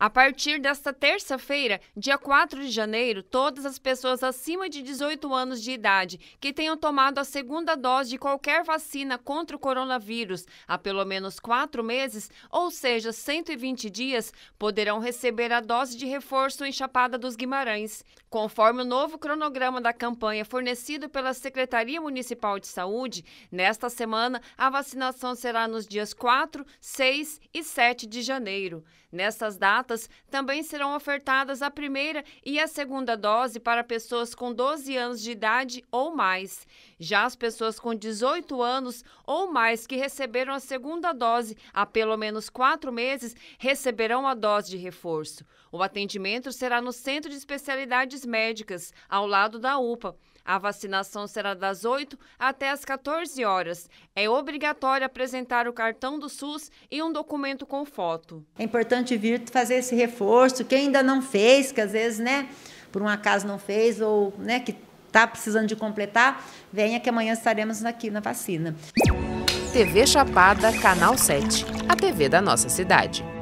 A partir desta terça-feira, dia 4 de janeiro, todas as pessoas acima de 18 anos de idade que tenham tomado a segunda dose de qualquer vacina contra o coronavírus há pelo menos quatro meses, ou seja, 120 dias, poderão receber a dose de reforço em Chapada dos Guimarães. Conforme o novo cronograma da campanha fornecido pela Secretaria Municipal de Saúde, nesta semana a vacinação será nos dias 4, 6 e 7 de janeiro. Nessas datas, também serão ofertadas a primeira e a segunda dose para pessoas com 12 anos de idade ou mais. Já as pessoas com 18 anos ou mais que receberam a segunda dose há pelo menos quatro meses receberão a dose de reforço. O atendimento será no Centro de Especialidades Médicas, ao lado da UPA. A vacinação será das 8 até as 14 horas. É obrigatório apresentar o cartão do SUS e um documento com foto. É importante vir fazer esse reforço. Quem ainda não fez, que às vezes, né, por um acaso não fez ou, né, que está precisando de completar, venha que amanhã estaremos aqui na vacina. TV Chapada, Canal 7, a TV da nossa cidade.